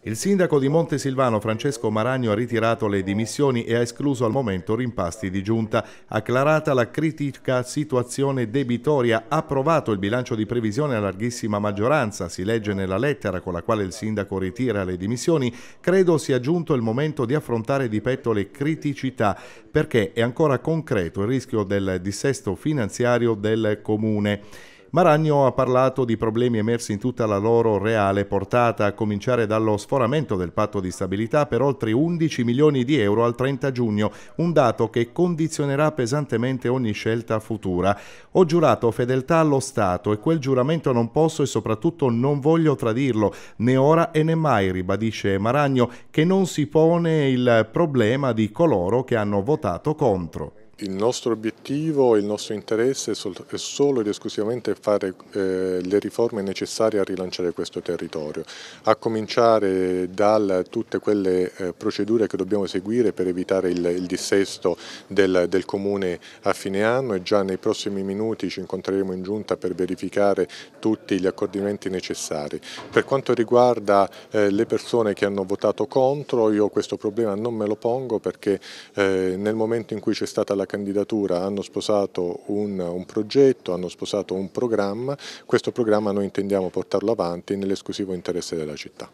Il sindaco di Montesilvano Francesco Maragno ha ritirato le dimissioni e ha escluso al momento rimpasti di giunta. Acclarata la critica situazione debitoria, ha approvato il bilancio di previsione a larghissima maggioranza, si legge nella lettera con la quale il sindaco ritira le dimissioni, credo sia giunto il momento di affrontare di petto le criticità perché è ancora concreto il rischio del dissesto finanziario del comune. Maragno ha parlato di problemi emersi in tutta la loro reale portata, a cominciare dallo sforamento del patto di stabilità per oltre 11 milioni di euro al 30 giugno, un dato che condizionerà pesantemente ogni scelta futura. Ho giurato fedeltà allo Stato e quel giuramento non posso e soprattutto non voglio tradirlo, né ora e né mai, ribadisce Maragno, che non si pone il problema di coloro che hanno votato contro. Il nostro obiettivo il nostro interesse è solo ed esclusivamente fare eh, le riforme necessarie a rilanciare questo territorio, a cominciare da tutte quelle eh, procedure che dobbiamo seguire per evitare il, dissesto del Comune a fine anno e già nei prossimi minuti ci incontreremo in giunta per verificare tutti gli accordimenti necessari. Per quanto riguarda eh, le persone che hanno votato contro, io questo problema non me lo pongo perché nel momento in cui c'è stata la la candidatura hanno sposato un, un progetto, hanno sposato un programma, questo programma noi intendiamo portarlo avanti nell'esclusivo interesse della città.